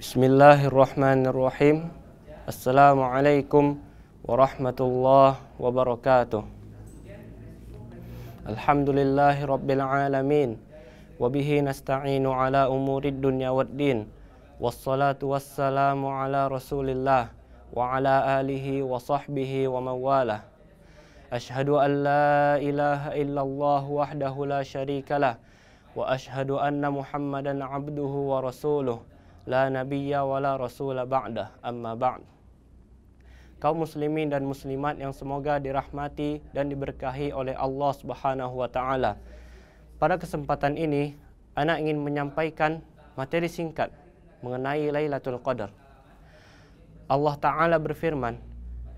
بسم الله الرحمن الرحيم السلام عليكم ورحمة الله وبركاته الحمد لله رب العالمين وبه نستعين على أمور الدنيا والدين والصلاة والسلام على رسول الله وعلى آله وصحبه ومن أشهد أن لا إله إلا الله وحده لا شريك له وأشهد أن محمدا عبده ورسوله la nabiyya wala rasula ba'da amma ba'd Kau muslimin dan muslimat yang semoga dirahmati dan diberkahi oleh Allah Subhanahu wa taala pada kesempatan ini anak ingin menyampaikan materi singkat mengenai Lailatul Qadar Allah taala berfirman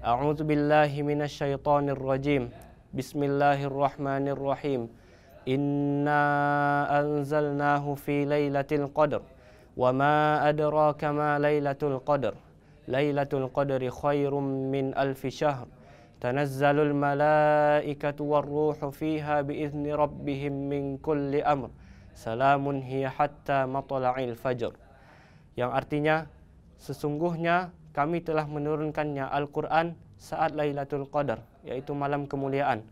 A'udzu billahi minasyaitonir rajim Bismillahirrahmanirrahim Inna anzalnahu fi lailatul qadr وما أدراك ما ليلة القدر ليلة القدر خير من ألف شهر تنزل الملائكة والروح فيها بإذن ربهم من كل أمر سلام هي حتى مطلع الفجر yang artinya sesungguhnya kami telah menurunkannya Al-Quran saat Lailatul Qadar yaitu malam kemuliaan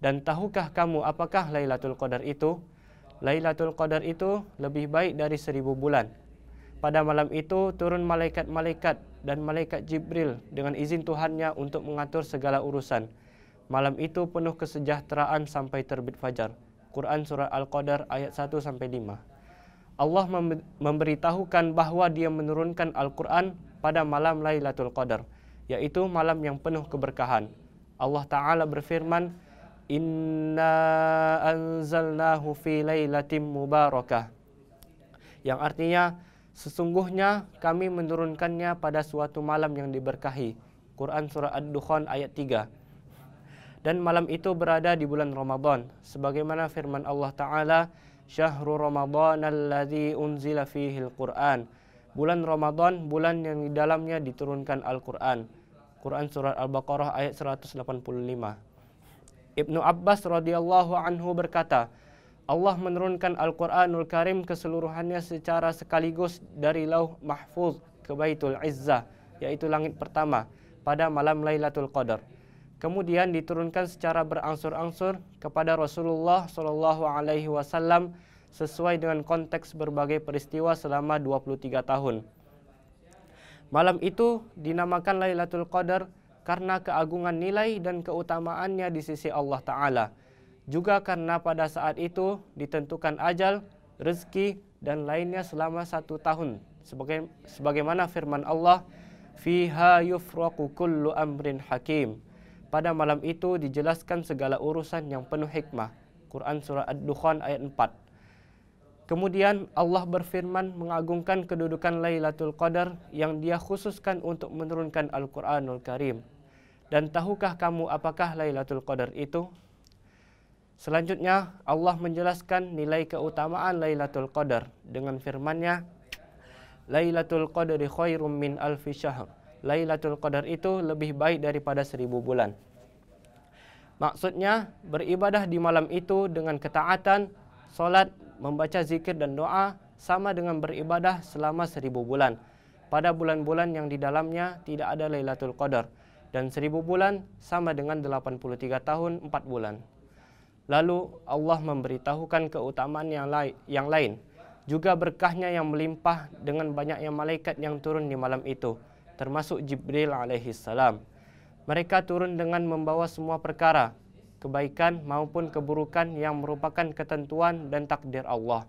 dan tahukah kamu apakah Lailatul Qadar itu Lailatul Qadar itu lebih baik dari seribu bulan pada malam itu turun malaikat-malaikat dan malaikat Jibril dengan izin Tuhannya untuk mengatur segala urusan. Malam itu penuh kesejahteraan sampai terbit fajar. Quran Surah Al-Qadar ayat 1 sampai 5. Allah memberitahukan bahawa dia menurunkan Al-Quran pada malam Lailatul Qadar, yaitu malam yang penuh keberkahan. Allah Ta'ala berfirman, Inna anzalnahu fi laylatim mubarakah. Yang artinya, Sesungguhnya kami menurunkannya pada suatu malam yang diberkahi. Quran Surah Ad-Dukhan ayat 3. Dan malam itu berada di bulan Ramadan. Sebagaimana firman Allah Ta'ala, Syahrul Ramadan alladhi unzila fihi al-Quran. Bulan Ramadan, bulan yang di dalamnya diturunkan Al-Quran. Quran Surah Al-Baqarah ayat 185. Ibnu Abbas radhiyallahu anhu berkata, Allah menurunkan Al-Quranul Karim keseluruhannya secara sekaligus dari Lauh Mahfuz ke Baitul Izzah, yaitu langit pertama, pada malam Lailatul Qadar. Kemudian diturunkan secara berangsur-angsur kepada Rasulullah SAW sesuai dengan konteks berbagai peristiwa selama 23 tahun. Malam itu dinamakan Lailatul Qadar karena keagungan nilai dan keutamaannya di sisi Allah Ta'ala juga karena pada saat itu ditentukan ajal, rezeki dan lainnya selama satu tahun. Sebagai, sebagaimana firman Allah, Fiha yufraku kullu amrin hakim. Pada malam itu dijelaskan segala urusan yang penuh hikmah. Quran Surah Ad-Dukhan ayat 4. Kemudian Allah berfirman mengagungkan kedudukan Lailatul Qadar yang dia khususkan untuk menurunkan Al-Quranul Karim. Dan tahukah kamu apakah Lailatul Qadar itu? Selanjutnya Allah menjelaskan nilai keutamaan Lailatul Qadar dengan firman-Nya Lailatul Qadri khairum min alfi syahr. Lailatul Qadar itu lebih baik daripada seribu bulan. Maksudnya beribadah di malam itu dengan ketaatan, solat, membaca zikir dan doa sama dengan beribadah selama seribu bulan. Pada bulan-bulan yang di dalamnya tidak ada Lailatul Qadar dan seribu bulan sama dengan 83 tahun 4 bulan. Lalu Allah memberitahukan keutamaan yang, lai, yang lain, juga berkahnya yang melimpah dengan banyaknya malaikat yang turun di malam itu, termasuk Jibril alaihi salam. Mereka turun dengan membawa semua perkara, kebaikan maupun keburukan yang merupakan ketentuan dan takdir Allah.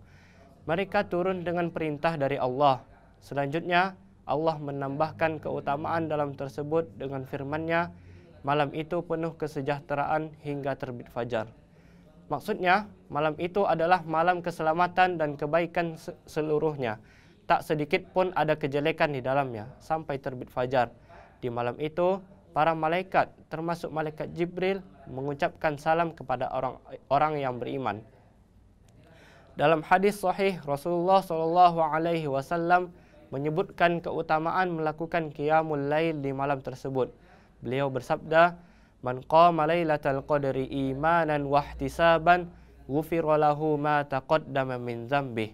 Mereka turun dengan perintah dari Allah. Selanjutnya, Allah menambahkan keutamaan dalam tersebut dengan Firmannya, malam itu penuh kesejahteraan hingga terbit fajar. Maksudnya, malam itu adalah malam keselamatan dan kebaikan seluruhnya. Tak sedikit pun ada kejelekan di dalamnya sampai terbit fajar. Di malam itu, para malaikat termasuk malaikat Jibril mengucapkan salam kepada orang orang yang beriman. Dalam hadis sahih Rasulullah sallallahu alaihi wasallam menyebutkan keutamaan melakukan qiyamul lail di malam tersebut. Beliau bersabda, Man qama lailatal qadri imanan wa ihtisaban ghufira lahu ma taqaddama min dhanbi.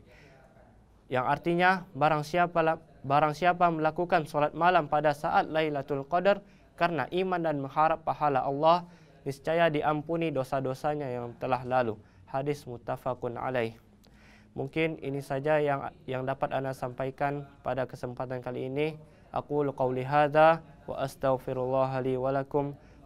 Yang artinya barang siapa barang siapa melakukan solat malam pada saat Lailatul Qadar karena iman dan mengharap pahala Allah niscaya diampuni dosa-dosanya yang telah lalu. Hadis muttafaqun alaih. Mungkin ini saja yang yang dapat anda sampaikan pada kesempatan kali ini. Aku lukau lihada wa astaghfirullah li walakum.